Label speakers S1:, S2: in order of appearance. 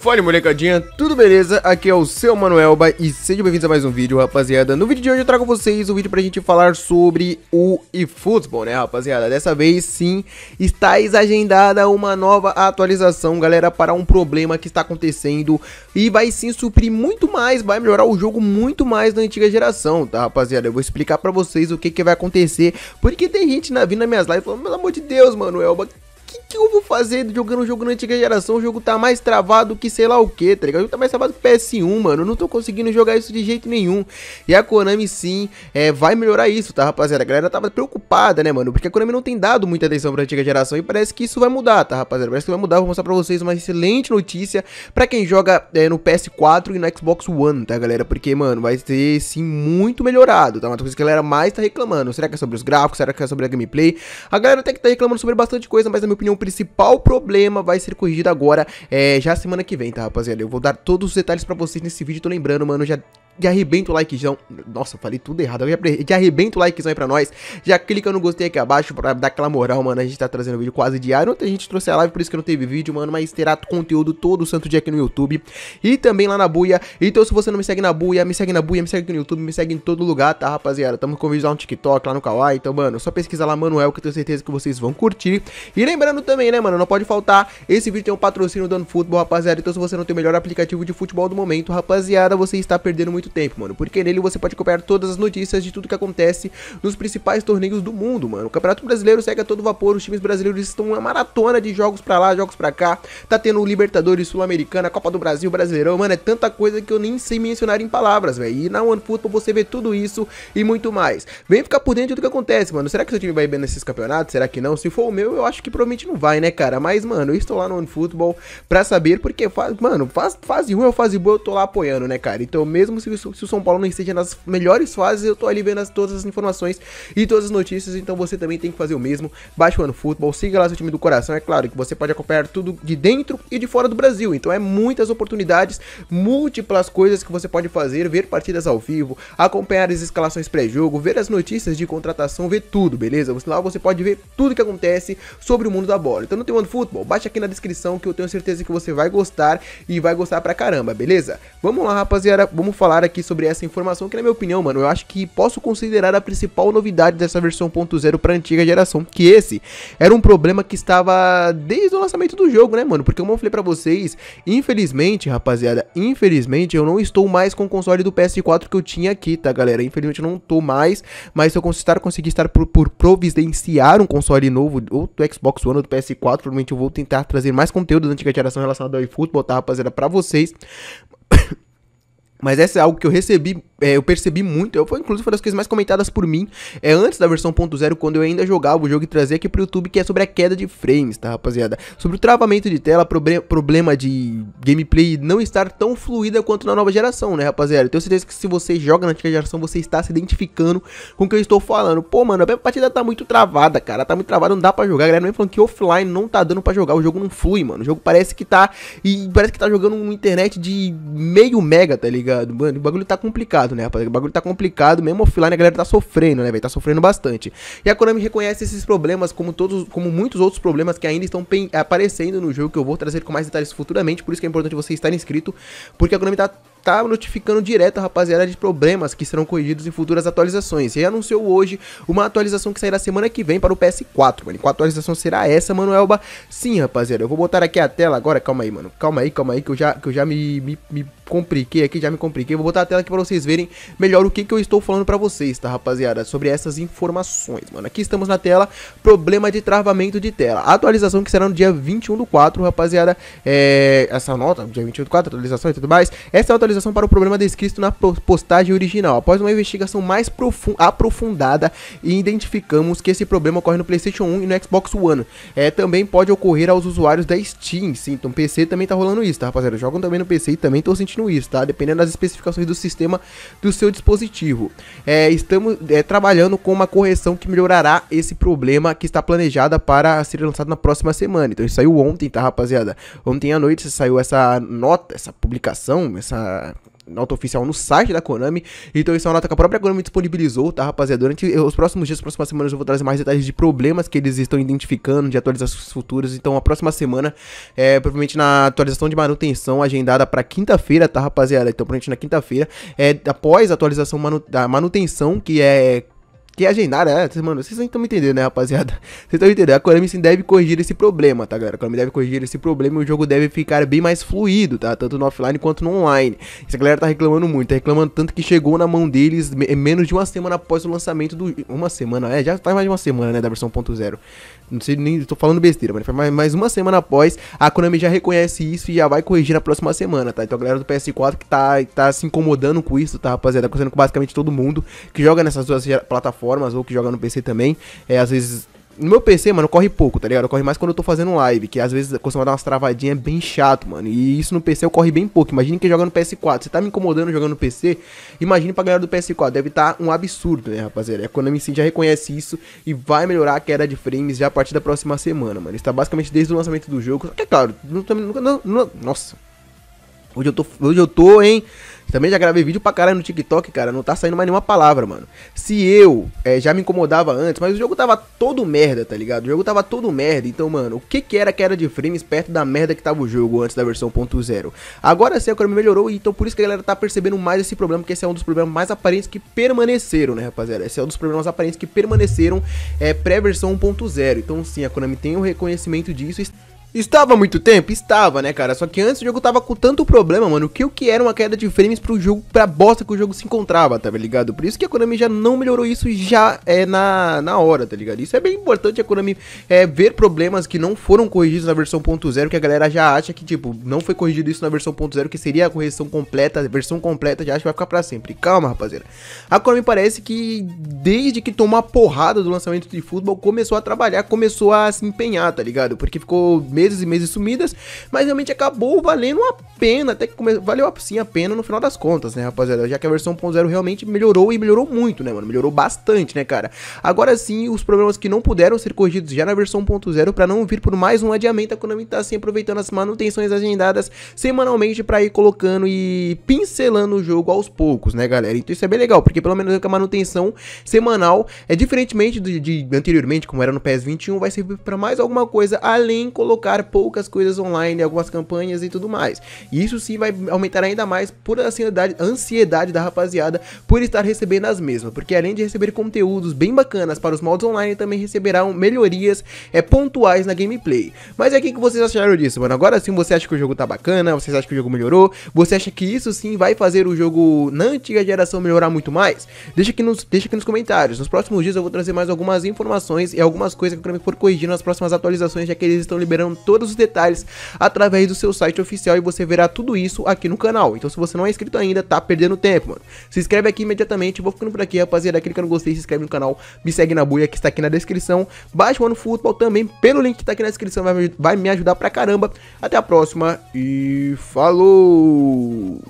S1: Fala molecadinha, tudo beleza? Aqui é o seu Manuelba e sejam bem-vindos a mais um vídeo, rapaziada. No vídeo de hoje eu trago vocês um vídeo pra gente falar sobre o eFootball, né, rapaziada? Dessa vez, sim, está agendada uma nova atualização, galera, para um problema que está acontecendo e vai sim suprir muito mais, vai melhorar o jogo muito mais da antiga geração, tá, rapaziada? Eu vou explicar pra vocês o que que vai acontecer, porque tem gente na, vindo nas minhas lives falando, pelo amor de Deus, Manuelba, que que eu vou fazer jogando um jogo na antiga geração? O jogo tá mais travado que sei lá o que, tá ligado? O jogo tá mais travado que PS1, mano. Eu não tô conseguindo jogar isso de jeito nenhum. E a Konami sim é, vai melhorar isso, tá, rapaziada? A galera tava preocupada, né, mano? Porque a Konami não tem dado muita atenção pra antiga geração e parece que isso vai mudar, tá, rapaziada? Parece que vai mudar. Vou mostrar pra vocês uma excelente notícia pra quem joga é, no PS4 e no Xbox One, tá, galera? Porque, mano, vai ser sim muito melhorado, tá? Uma coisa que a galera mais tá reclamando. Será que é sobre os gráficos? Será que é sobre a gameplay? A galera até que tá reclamando sobre bastante coisa, mas na minha opinião principal problema vai ser corrigido agora, é, já semana que vem, tá, rapaziada? Eu vou dar todos os detalhes pra vocês nesse vídeo, tô lembrando, mano, já de arrebenta o likezão. Nossa, falei tudo errado. De arrebenta o likezão aí pra nós. Já clica no gostei aqui abaixo pra dar aquela moral, mano. A gente tá trazendo vídeo quase diário. Ontem a gente trouxe a live, por isso que não teve vídeo, mano. Mas terá conteúdo todo santo dia aqui no YouTube. E também lá na buia. Então se você não me segue na buia, me segue na buia, me segue aqui no YouTube, me segue em todo lugar, tá, rapaziada? Tamo com vídeos lá no TikTok, lá no Kawaii. Então, mano, só pesquisar lá Manuel, que eu tenho certeza que vocês vão curtir. E lembrando também, né, mano, não pode faltar. Esse vídeo tem um patrocínio do Futebol, rapaziada. Então se você não tem o melhor aplicativo de futebol do momento, rapaziada, você está perdendo muito muito tempo, mano. Porque nele você pode acompanhar todas as notícias de tudo que acontece nos principais torneios do mundo, mano. O Campeonato Brasileiro segue a todo vapor, os times brasileiros estão uma maratona de jogos pra lá, jogos pra cá. Tá tendo o Libertadores Sul-Americana, Copa do Brasil, Brasileirão, mano. É tanta coisa que eu nem sei mencionar em palavras, velho. E na OneFootball você vê tudo isso e muito mais. Vem ficar por dentro do que acontece, mano. Será que seu time vai bem nesses campeonatos? Será que não? Se for o meu, eu acho que provavelmente não vai, né, cara? Mas, mano, eu estou lá no OneFootball pra saber, porque, faz, mano, faz, fase ruim ou fase boa, eu tô lá apoiando, né, cara? Então, mesmo se se o São Paulo não esteja nas melhores fases, eu tô ali vendo as, todas as informações e todas as notícias, então você também tem que fazer o mesmo. Baixe o Ano Futebol, siga lá seu time do coração, é claro que você pode acompanhar tudo de dentro e de fora do Brasil, então é muitas oportunidades, múltiplas coisas que você pode fazer, ver partidas ao vivo, acompanhar as escalações pré-jogo, ver as notícias de contratação, ver tudo, beleza? Lá você pode ver tudo que acontece sobre o mundo da bola. Então não tem ano futebol baixe aqui na descrição que eu tenho certeza que você vai gostar e vai gostar pra caramba, beleza? Vamos lá, rapaziada, vamos falar aqui sobre essa informação, que na minha opinião, mano, eu acho que posso considerar a principal novidade dessa versão 1.0 para antiga geração, que esse era um problema que estava desde o lançamento do jogo, né, mano? Porque como eu falei para vocês, infelizmente, rapaziada, infelizmente eu não estou mais com o console do PS4 que eu tinha aqui, tá, galera? Infelizmente eu não tô mais, mas se eu conseguir, conseguir estar por, por providenciar um console novo, ou do Xbox One ou do PS4, provavelmente eu vou tentar trazer mais conteúdo da antiga geração relacionado ao eFootball, tá, rapaziada, para vocês. Mas essa é algo que eu recebi, é, eu percebi muito. Eu, inclusive, foi uma das coisas mais comentadas por mim. É antes da versão 1.0, quando eu ainda jogava o jogo e trazia aqui pro YouTube, que é sobre a queda de frames, tá, rapaziada? Sobre o travamento de tela, proble problema de gameplay não estar tão fluida quanto na nova geração, né, rapaziada? Eu tenho certeza que se você joga na antiga geração, você está se identificando com o que eu estou falando. Pô, mano, a partida tá muito travada, cara. Tá muito travada, não dá pra jogar. A galera mesmo falando que offline não tá dando pra jogar. O jogo não flui, mano. O jogo parece que tá. E parece que tá jogando uma internet de meio mega, tá ligado? ligado? Mano, o bagulho tá complicado, né, rapaziada? O bagulho tá complicado, mesmo offline a galera tá sofrendo, né, velho? Tá sofrendo bastante. E a Konami reconhece esses problemas como todos, como muitos outros problemas que ainda estão aparecendo no jogo, que eu vou trazer com mais detalhes futuramente, por isso que é importante você estar inscrito, porque a Konami tá tá notificando direto rapaziada de problemas que serão corrigidos em futuras atualizações. E anunciou hoje uma atualização que sairá semana que vem para o PS4, mano. E qual atualização será essa, mano Elba? Sim, rapaziada, eu vou botar aqui a tela agora, calma aí, mano. Calma aí, calma aí, que eu já, que eu já me, me, me compliquei aqui, já me compliquei. Vou botar a tela aqui pra vocês verem melhor o que, que eu estou falando pra vocês, tá, rapaziada? Sobre essas informações, mano. Aqui estamos na tela, problema de travamento de tela. Atualização que será no dia 21 do 4, rapaziada. É... Essa nota, dia 21 do 4, atualização e tudo mais. Essa é a atualização para o problema descrito na postagem original. Após uma investigação mais aprofundada, identificamos que esse problema ocorre no PlayStation 1 e no Xbox One. É, também pode ocorrer aos usuários da Steam. Sim, então PC também tá rolando isso, tá, rapaziada? Jogam também no PC e também tô sentindo isso, tá? Dependendo das especificações do sistema do seu dispositivo. É, estamos é, trabalhando com uma correção que melhorará esse problema que está planejada para ser lançado na próxima semana. Então isso saiu ontem, tá, rapaziada? Ontem à noite saiu essa nota, essa publicação, essa nota oficial no site da Konami. Então isso é uma nota que a própria Konami disponibilizou, tá, rapaziada? Durante os próximos dias, as próximas semanas, eu vou trazer mais detalhes de problemas que eles estão identificando, de atualizações futuras. Então a próxima semana, é, provavelmente na atualização de manutenção agendada para quinta-feira, tá, rapaziada? Então provavelmente na quinta-feira, é, após a atualização manu da manutenção, que é que agendaram, é, mano, vocês estão me entendendo, né, rapaziada? Vocês estão me entendendo, a Konami sim deve corrigir esse problema, tá, galera? A Konami deve corrigir esse problema e o jogo deve ficar bem mais fluido, tá? Tanto no offline quanto no online. Essa galera tá reclamando muito, tá reclamando tanto que chegou na mão deles menos de uma semana após o lançamento do... Uma semana, é, já faz mais de uma semana, né, da versão 1.0. Não sei nem, tô falando besteira, mas foi mais, mais uma semana após, a Konami já reconhece isso e já vai corrigir na próxima semana, tá? Então a galera do PS4 que tá, tá se incomodando com isso, tá, rapaziada? Tá acontecendo com basicamente todo mundo que joga nessas duas plataformas ou que joga no PC também, é, às vezes no meu PC, mano, corre pouco, tá ligado? Corre mais quando eu tô fazendo live, que às vezes costuma dar umas travadinhas bem chato, mano. E isso no PC eu corre bem pouco. Imagina que jogando PS4. Você tá me incomodando jogando no PC? Imagina pra galera do PS4. Deve tá um absurdo, né, rapaziada? É a Konami sim já reconhece isso e vai melhorar a queda de frames já a partir da próxima semana, mano. Está basicamente desde o lançamento do jogo. Só que é claro, nunca. Não, nossa. Hoje eu tô. Hoje eu tô, hein? Também já gravei vídeo pra caralho no TikTok, cara. Não tá saindo mais nenhuma palavra, mano. Se eu é, já me incomodava antes, mas o jogo tava todo merda, tá ligado? O jogo tava todo merda. Então, mano, o que que era era de frames perto da merda que tava o jogo antes da versão 1.0? Agora sim, a Konami melhorou, então por isso que a galera tá percebendo mais esse problema, porque esse é um dos problemas mais aparentes que permaneceram, né, rapaziada? Esse é um dos problemas aparentes que permaneceram é, pré-versão 1.0. Então, sim, a Konami tem o um reconhecimento disso e Estava muito tempo? Estava, né, cara? Só que antes o jogo tava com tanto problema, mano, que o que era uma queda de frames pro jogo, pra bosta que o jogo se encontrava, tá ligado? Por isso que a Konami já não melhorou isso já é, na, na hora, tá ligado? Isso é bem importante a Konami é, ver problemas que não foram corrigidos na versão 1.0, que a galera já acha que, tipo, não foi corrigido isso na versão 1.0, que seria a correção completa, a versão completa já acha que vai ficar pra sempre. Calma, rapaziada. A Konami parece que, desde que tomou a porrada do lançamento de futebol, começou a trabalhar, começou a se empenhar, tá ligado? Porque ficou meio meses e meses sumidas, mas realmente acabou valendo uma pena, até que come... valeu sim a pena no final das contas, né, rapaziada? Já que a versão 1.0 realmente melhorou e melhorou muito, né, mano? Melhorou bastante, né, cara? Agora sim, os problemas que não puderam ser corrigidos já na versão 1.0 para não vir por mais um adiamento, a Konami tá assim aproveitando as manutenções agendadas semanalmente para ir colocando e pincelando o jogo aos poucos, né, galera? Então isso é bem legal, porque pelo menos é a manutenção semanal é diferentemente de, de anteriormente, como era no PS 21, vai servir para mais alguma coisa além colocar poucas coisas online, algumas campanhas e tudo mais. E isso sim vai aumentar ainda mais por ansiedade, ansiedade da rapaziada por estar recebendo as mesmas. Porque além de receber conteúdos bem bacanas para os modos online, também receberão melhorias é, pontuais na gameplay. Mas é o que vocês acharam disso, mano? Agora sim você acha que o jogo tá bacana, vocês acham que o jogo melhorou, você acha que isso sim vai fazer o jogo na antiga geração melhorar muito mais? Deixa aqui nos, deixa aqui nos comentários. Nos próximos dias eu vou trazer mais algumas informações e algumas coisas que o Konami for corrigindo nas próximas atualizações, já que eles estão liberando todos os detalhes através do seu site oficial e você verá tudo isso aqui no canal. Então se você não é inscrito ainda, tá perdendo tempo, mano. Se inscreve aqui imediatamente, vou ficando por aqui, rapaziada. Clica no gostei, se inscreve no canal, me segue na buia que está aqui na descrição. Baixa o Mano Futebol também pelo link que está aqui na descrição, vai vai me ajudar pra caramba. Até a próxima e falou!